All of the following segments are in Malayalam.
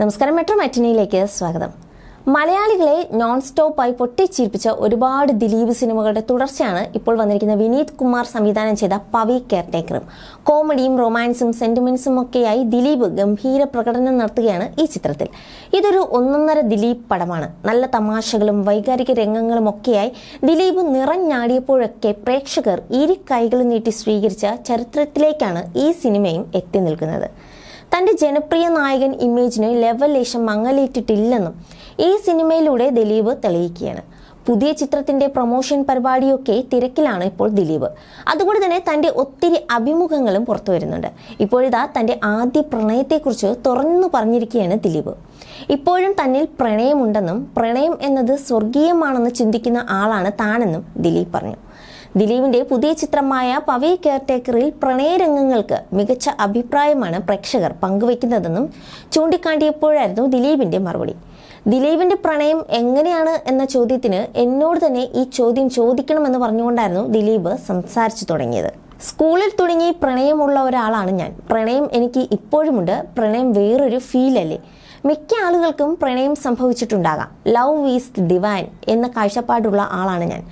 നമസ്കാരം മെട്രോ മറ്റിനിയിലേക്ക് സ്വാഗതം മലയാളികളെ നോൺ സ്റ്റോപ്പായി പൊട്ടിച്ചിരിപ്പിച്ച ഒരുപാട് ദിലീപ് സിനിമകളുടെ തുടർച്ചയാണ് ഇപ്പോൾ വന്നിരിക്കുന്ന വിനീത് കുമാർ സംവിധാനം ചെയ്ത പവി കെയർടേക്കറും കോമഡിയും റൊമാൻസും സെന്റിമെന്റ്സും ഒക്കെയായി ദിലീപ് ഗംഭീര പ്രകടനം നടത്തുകയാണ് ഈ ചിത്രത്തിൽ ഇതൊരു ഒന്നൊന്നര ദിലീപ് പടമാണ് നല്ല തമാശകളും വൈകാരിക രംഗങ്ങളും ഒക്കെയായി ദിലീപ് നിറഞ്ഞാടിയപ്പോഴൊക്കെ പ്രേക്ഷകർ ഇരു നീട്ടി സ്വീകരിച്ച ചരിത്രത്തിലേക്കാണ് ഈ സിനിമയും എത്തി നിൽക്കുന്നത് തൻ്റെ ജനപ്രിയ നായകൻ ഇമേജിന് ലേശം മങ്ങലേറ്റിട്ടില്ലെന്നും ഈ സിനിമയിലൂടെ ദിലീപ് തെളിയിക്കുകയാണ് പുതിയ ചിത്രത്തിന്റെ പ്രൊമോഷൻ പരിപാടിയൊക്കെ തിരക്കിലാണ് ഇപ്പോൾ ദിലീപ് അതുകൊണ്ട് തന്നെ തന്റെ ഒത്തിരി അഭിമുഖങ്ങളും പുറത്തു വരുന്നുണ്ട് ഇപ്പോഴിതാ തന്റെ ആദ്യ പ്രണയത്തെക്കുറിച്ച് തുറന്നു പറഞ്ഞിരിക്കുകയാണ് ദിലീപ് ഇപ്പോഴും തന്നിൽ പ്രണയമുണ്ടെന്നും പ്രണയം എന്നത് സ്വർഗീയമാണെന്ന് ചിന്തിക്കുന്ന ആളാണ് താനെന്നും ദിലീപ് പറഞ്ഞു ദിലീപിന്റെ പുതിയ ചിത്രമായ പവേ കെയർടേക്കറിൽ പ്രണയരംഗങ്ങൾക്ക് മികച്ച അഭിപ്രായമാണ് പ്രേക്ഷകർ പങ്കുവെക്കുന്നതെന്നും ചൂണ്ടിക്കാട്ടിയപ്പോഴായിരുന്നു ദിലീപിന്റെ മറുപടി ദിലീപിന്റെ പ്രണയം എങ്ങനെയാണ് എന്ന ചോദ്യത്തിന് എന്നോട് തന്നെ ഈ ചോദ്യം ചോദിക്കണമെന്ന് പറഞ്ഞുകൊണ്ടായിരുന്നു ദിലീപ് സംസാരിച്ചു തുടങ്ങിയത് സ്കൂളിൽ തുടങ്ങി പ്രണയമുള്ള ഒരാളാണ് ഞാൻ പ്രണയം എനിക്ക് ഇപ്പോഴുമുണ്ട് പ്രണയം വേറൊരു ഫീലല്ലേ മിക്ക ആളുകൾക്കും പ്രണയം സംഭവിച്ചിട്ടുണ്ടാകാം ലവ് ഈസ് ഡിവൈൻ എന്ന കാഴ്ചപ്പാടുള്ള ആളാണ് ഞാൻ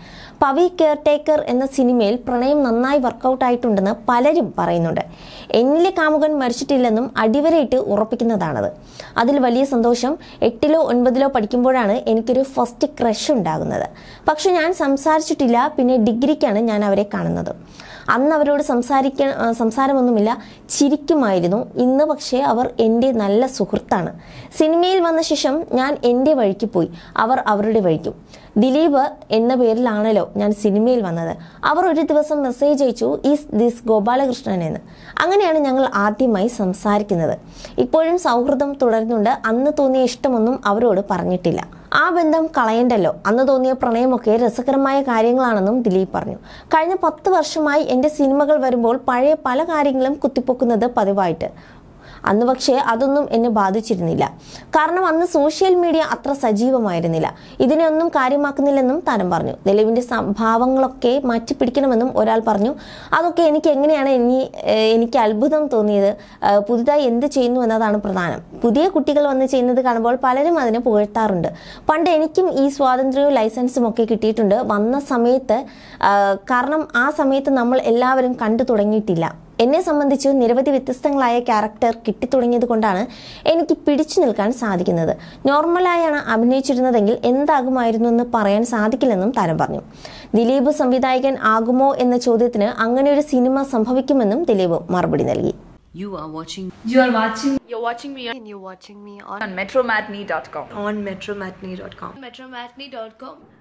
പവി ടേക്കർ എന്ന സിനിമയിൽ പ്രണയം നന്നായി വർക്കൗട്ട് ആയിട്ടുണ്ടെന്ന് പലരും പറയുന്നുണ്ട് എന്നിലെ കാമുകൻ മരിച്ചിട്ടില്ലെന്നും അടിവരയിട്ട് ഉറപ്പിക്കുന്നതാണത് അതിൽ വലിയ സന്തോഷം എട്ടിലോ ഒൻപതിലോ പഠിക്കുമ്പോഴാണ് എനിക്കൊരു ഫസ്റ്റ് ക്രഷ് ഉണ്ടാകുന്നത് പക്ഷെ ഞാൻ സംസാരിച്ചിട്ടില്ല പിന്നെ ഡിഗ്രിക്കാണ് ഞാൻ അവരെ കാണുന്നത് അന്ന് അവരോട് സംസാരിക്ക സംസാരമൊന്നുമില്ല ചിരിക്കുമായിരുന്നു ഇന്ന് പക്ഷേ അവർ എൻ്റെ നല്ല സുഹൃത്താണ് സിനിമയിൽ വന്ന ശേഷം ഞാൻ എൻ്റെ വഴിക്ക് പോയി അവർ അവരുടെ വഴിക്കും ദിലീപ് എന്ന പേരിലാണല്ലോ ഞാൻ സിനിമയിൽ വന്നത് അവർ ഒരു ദിവസം മെസ്സേജ് അയച്ചു ഈസ് ദിസ് ഗോപാലകൃഷ്ണൻ എന്ന് അങ്ങനെയാണ് ഞങ്ങൾ ആദ്യമായി സംസാരിക്കുന്നത് ഇപ്പോഴും സൗഹൃദം തുടരുന്നുണ്ട് അന്ന് തോന്നിയ ഇഷ്ടമൊന്നും അവരോട് പറഞ്ഞിട്ടില്ല ആ ബന്ധം കളയണ്ടല്ലോ അന്ന് തോന്നിയ പ്രണയമൊക്കെ രസകരമായ കാര്യങ്ങളാണെന്നും ദിലീപ് പറഞ്ഞു കഴിഞ്ഞ പത്ത് വർഷമായി എൻ്റെ സിനിമകൾ വരുമ്പോൾ പഴയ പല കാര്യങ്ങളും കുത്തിപ്പൊക്കുന്നത് പതിവായിട്ട് അന്ന് പക്ഷേ അതൊന്നും എന്നെ ബാധിച്ചിരുന്നില്ല കാരണം അന്ന് സോഷ്യൽ മീഡിയ അത്ര സജീവമായിരുന്നില്ല ഇതിനെ ഒന്നും കാര്യമാക്കുന്നില്ലെന്നും താരം പറഞ്ഞു നിലവിൻ്റെ സംഭാവങ്ങളൊക്കെ മാറ്റിപ്പിടിക്കണമെന്നും ഒരാൾ പറഞ്ഞു അതൊക്കെ എനിക്ക് എങ്ങനെയാണ് ഇനി എനിക്ക് അത്ഭുതം തോന്നിയത് പുതുതായി എന്ത് ചെയ്യുന്നു എന്നതാണ് പ്രധാനം പുതിയ കുട്ടികൾ വന്ന് ചെയ്യുന്നത് കാണുമ്പോൾ പലരും അതിനെ പുകഴ്ത്താറുണ്ട് പണ്ട് എനിക്കും ഈ സ്വാതന്ത്ര്യവും ലൈസൻസും ഒക്കെ കിട്ടിയിട്ടുണ്ട് വന്ന സമയത്ത് കാരണം ആ സമയത്ത് നമ്മൾ എല്ലാവരും കണ്ടു തുടങ്ങിയിട്ടില്ല എന്നെ സംബന്ധിച്ച് നിരവധി വ്യത്യസ്തങ്ങളായ ക്യാരക്ടർ കിട്ടിത്തുടങ്ങിയത് കൊണ്ടാണ് എനിക്ക് പിടിച്ചു നിൽക്കാൻ സാധിക്കുന്നത് നോർമലായാണ് അഭിനയിച്ചിരുന്നതെങ്കിൽ എന്താകുമായിരുന്നു എന്ന് പറയാൻ സാധിക്കില്ലെന്നും താരം പറഞ്ഞു ദിലീപ് സംവിധായകൻ ആകുമോ എന്ന ചോദ്യത്തിന് അങ്ങനെ ഒരു സിനിമ സംഭവിക്കുമെന്നും ദിലീപ് മറുപടി നൽകി You are watching. You are watching. You're watching me. And you're watching me on, on metromatney.com. On metromatney.com. Metromatney.com.